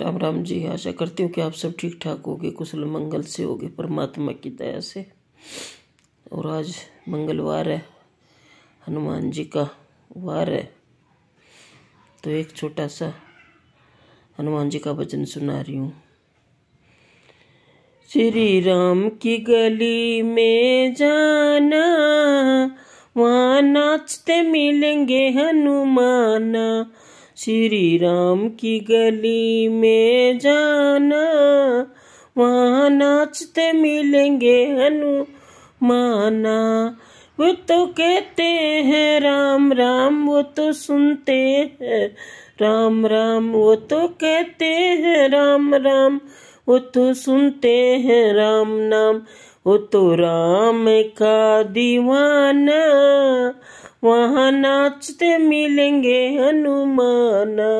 राम राम जी आशा करती हूँ कि आप सब ठीक ठाक होगे कुशल मंगल से होगे परमात्मा की दया से और आज मंगलवार है हनुमान जी का वार है तो एक छोटा सा हनुमान जी का वचन सुना रही हूँ श्री राम की गली में जाना वहाँ नाचते मिलेंगे हनुमाना श्री राम की गली में जाना वहाँ नाचते मिलेंगे हनुमाना वो तो कहते हैं राम राम वो तो सुनते हैं राम राम वो तो कहते हैं राम राम वो तो सुनते हैं राम नाम वो तो राम का दीवाना वहाँ नाचते मिलेंगे हनुमाना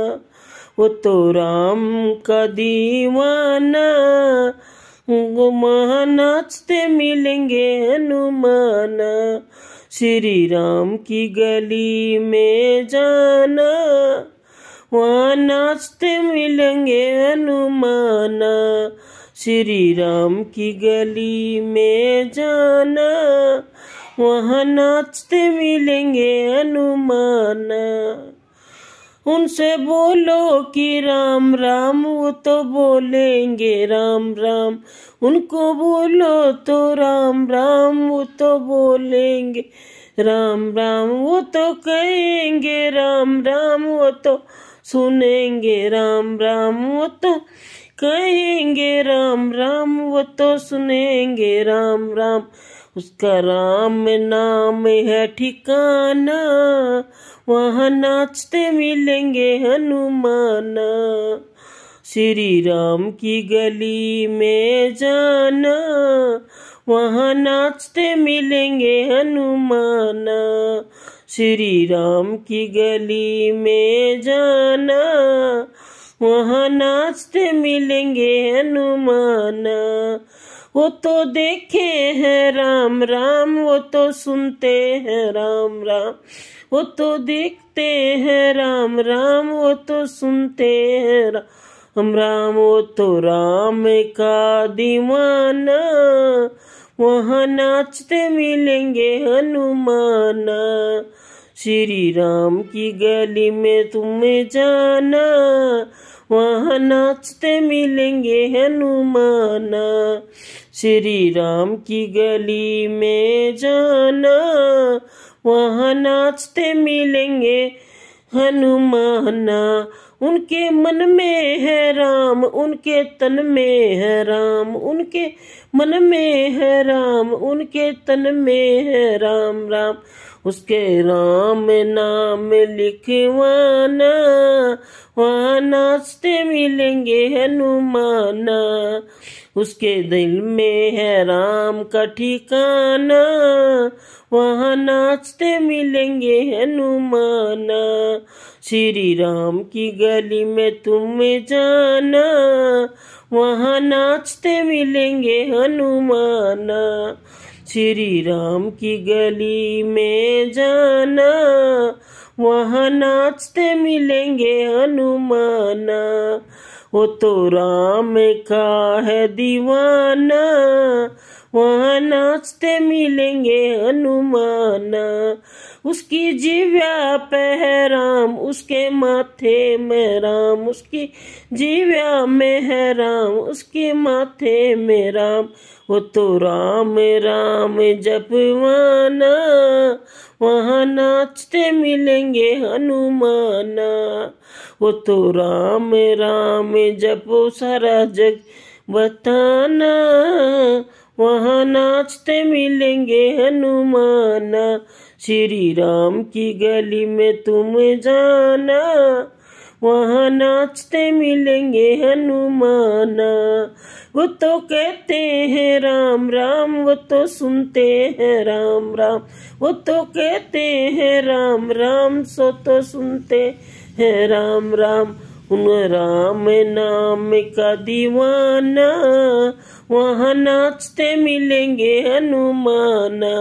वो तो राम का दीवाना वहाँ नाचते मिलेंगे हनुमाना श्री राम की गली में जाना वहाँ नाचते मिलेंगे हनुमाना श्री राम की गली में जाना वहाँ नाचते मिलेंगे हनुमान उनसे बोलो कि राम राम वो तो बोलेंगे राम राम उनको बोलो तो राम राम वो तो बोलेंगे राम राम वो तो कहेंगे राम राम वो तो सुनेंगे राम राम वो तो कहेंगे राम राम वो तो सुनेंगे राम राम उसका राम नाम है ठिकाना वहाँ नाचते मिलेंगे हनुमाना श्री राम की गली में जाना वहाँ नाचते मिलेंगे हनुमाना श्री राम की गली में जाना वहाँ नाचते मिलेंगे हनुमाना वो तो देखे हैं राम राम वो तो सुनते हैं राम राम वो तो देखते हैं राम राम वो तो सुनते हैं राम राम वो तो राम का दीवाना वहाँ नाचते मिलेंगे हनुमाना श्री राम की गली में तुम्हें जाना वहाँ नाचते मिलेंगे हनुमाना श्री राम की गली में जाना वहाँ नाचते मिलेंगे हनुमाना उनके मन में है राम उनके तन में है राम उनके मन में है राम उनके तन में है राम राम उसके राम नाम लिखवाना वहाँ नाचते मिलेंगे हनुमाना उसके दिल में है राम का ठिकाना वहाँ नाचते मिलेंगे हनुमाना श्री राम की गली में तुम्हें जाना वहाँ नाचते मिलेंगे हनुमाना श्री राम की गली में जाना वहाँ नाचते मिलेंगे हनुमाना वो तो राम का है दीवाना वहाँ नाचते मिलेंगे हनुमाना उसकी जिव्या पे राम उसके माथे में राम उसकी जिव्या में है राम उसके माथे में राम वो तो राम राम जपवाना वहाँ नाचते मिलेंगे हनुमाना वो तो राम राम जपो सारा जग बताना वहाँ नाचते मिलेंगे हनुमाना श्री राम की गली में तुम जाना वहाँ नाचते मिलेंगे हनुमाना वो तो कहते हैं राम राम वो तो सुनते हैं राम राम वो तो कहते हैं राम राम सो तो सुनते है राम राम उन राम नाम का दीवाना वहाँ नाचते मिलेंगे हनुमाना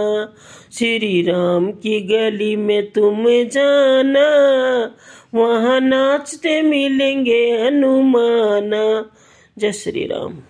श्री राम की गली में तुम जाना वहाँ नाचते मिलेंगे हनुमाना जय श्री राम